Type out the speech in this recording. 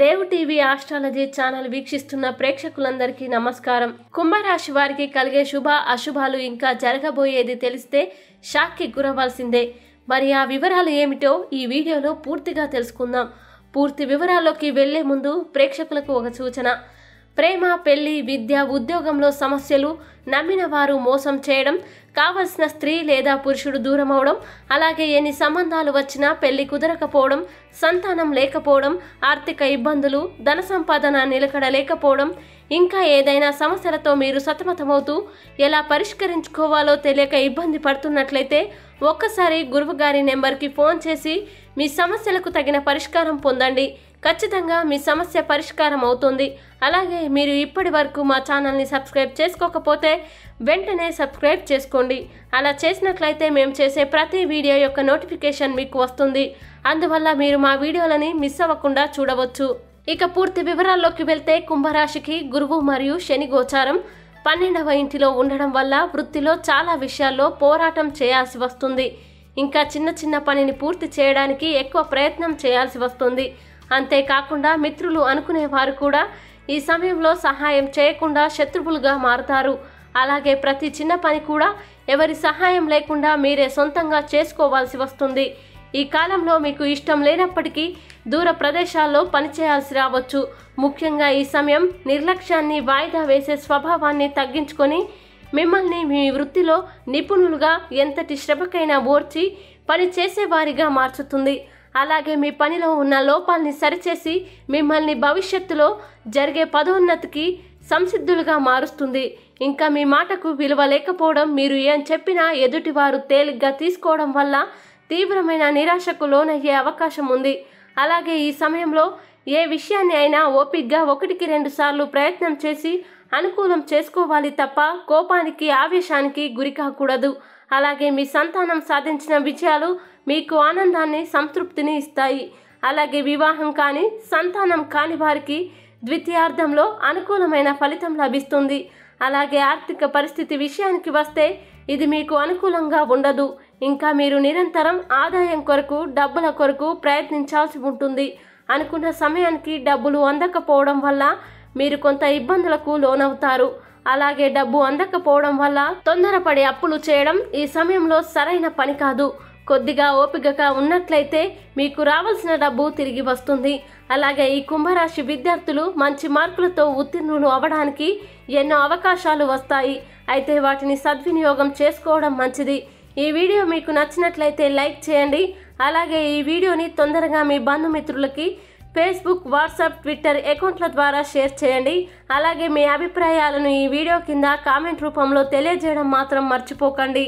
Dev TV astrology channel వీక్షిస్తున్న ప్రేక్షకులందరికీ నమస్కారం కుంభరాశి వారికి కలిగే శుభ అశుభాలు ఇంకా జరగబోయేది తెలిస్తే షాక్కి గురవ్వాల్సిందే మరి ఆ వివరాలు ఏమిటో ఈ వీడియోలో పూర్తిగా తెలుసుకుందాం పూర్తి వివరాల్లోకి వెళ్లే ముందు ప్రేక్షకులకు ఒక సూచన ప్రేమ పెళ్లి విద్య ఉద్యోగంలో సమస్యలు నమ్మిన వారు మోసం చేయడం కావలసిన స్త్రీ లేదా పురుషుడు దూరం అవడం అలాగే ఎన్ని సంబంధాలు వచ్చినా పెళ్లి కుదరకపోవడం సంతానం లేకపోవడం ఆర్థిక ఇబ్బందులు ధన సంపాదన నిలకడ లేకపోవడం ఇంకా ఏదైనా సమస్యలతో మీరు సతమతమవుతూ ఎలా పరిష్కరించుకోవాలో తెలియక ఇబ్బంది పడుతున్నట్లయితే ఒక్కసారి గురువుగారి నెంబర్కి ఫోన్ చేసి మీ సమస్యలకు తగిన పరిష్కారం పొందండి ఖచ్చితంగా మీ సమస్య పరిష్కారం అవుతుంది అలాగే మీరు ఇప్పటి వరకు మా ఛానల్ని సబ్స్క్రైబ్ చేసుకోకపోతే వెంటనే సబ్స్క్రైబ్ చేసుకోండి అలా చేసినట్లయితే మేము చేసే ప్రతి వీడియో యొక్క నోటిఫికేషన్ మీకు వస్తుంది అందువల్ల మీరు మా వీడియోలని మిస్ అవ్వకుండా చూడవచ్చు ఇక పూర్తి వివరాల్లోకి వెళ్తే కుంభరాశికి గురువు మరియు శని గోచారం పన్నెండవ ఇంటిలో ఉండడం వల్ల వృత్తిలో చాలా విషయాల్లో పోరాటం చేయాల్సి వస్తుంది ఇంకా చిన్న చిన్న పనిని పూర్తి చేయడానికి ఎక్కువ ప్రయత్నం చేయాల్సి వస్తుంది అంతేకాకుండా మిత్రులు అనుకునేవారు కూడా ఈ సమయంలో సహాయం చేయకుండా శత్రువులుగా మారుతారు అలాగే ప్రతి చిన్న పని కూడా ఎవరి సహాయం లేకుండా మీరే సొంతంగా చేసుకోవాల్సి వస్తుంది ఈ కాలంలో మీకు ఇష్టం లేనప్పటికీ దూర ప్రదేశాల్లో పనిచేయాల్సి రావచ్చు ముఖ్యంగా ఈ సమయం నిర్లక్ష్యాన్ని వాయిదా వేసే స్వభావాన్ని తగ్గించుకొని మిమ్మల్ని మీ వృత్తిలో నిపుణులుగా ఎంతటి శ్రమకైనా ఓర్చి పని చేసేవారిగా మార్చుతుంది అలాగే మీ పనిలో ఉన్న లోపాలని సరిచేసి మిమ్మల్ని భవిష్యత్తులో జరిగే పదోన్నతికి సంసిద్ధులుగా మారుస్తుంది ఇంకా మీ మాటకు విలువ లేకపోవడం మీరు ఏం చెప్పినా ఎదుటివారు తేలిగ్గా తీసుకోవడం వల్ల తీవ్రమైన నిరాశకు లోనయ్యే అవకాశం ఉంది అలాగే ఈ సమయంలో ఏ విషయాన్ని అయినా ఓపిగ్గా ఒకటికి రెండు సార్లు ప్రయత్నం చేసి అనుకూలం చేసుకోవాలి తప్ప కోపానికి ఆవేశానికి గురి అలాగే మీ సంతానం సాధించిన విజయాలు మీకు ఆనందాన్ని సంతృప్తిని ఇస్తాయి అలాగే వివాహం కానీ సంతానం కాని వారికి ద్వితీయార్థంలో అనుకూలమైన ఫలితం లభిస్తుంది అలాగే ఆర్థిక పరిస్థితి విషయానికి వస్తే ఇది మీకు అనుకూలంగా ఉండదు ఇంకా మీరు నిరంతరం ఆదాయం కొరకు డబ్బుల కొరకు ప్రయత్నించాల్సి ఉంటుంది అనుకున్న సమయానికి డబ్బులు అందకపోవడం వల్ల మీరు కొంత ఇబ్బందులకు లోనవుతారు అలాగే డబ్బు అందకపోవడం వల్ల తొందరపడి అప్పులు చేయడం ఈ సమయంలో సరైన పని కాదు కొద్దిగా ఓపికగా ఉన్నట్లయితే మీకు రావాల్సిన డబ్బు తిరిగి వస్తుంది అలాగే ఈ కుంభరాశి విద్యార్థులు మంచి మార్కులతో ఉత్తీర్ణులు అవడానికి ఎన్నో అవకాశాలు వస్తాయి అయితే వాటిని సద్వినియోగం చేసుకోవడం మంచిది ఈ వీడియో మీకు నచ్చినట్లయితే లైక్ చేయండి అలాగే ఈ వీడియోని తొందరగా మీ బంధుమిత్రులకి ఫేస్బుక్ వాట్సాప్ ట్విట్టర్ అకౌంట్ల ద్వారా షేర్ చేయండి అలాగే మీ అభిప్రాయాలను ఈ వీడియో కింద కామెంట్ రూపంలో తెలియజేయడం మాత్రం మర్చిపోకండి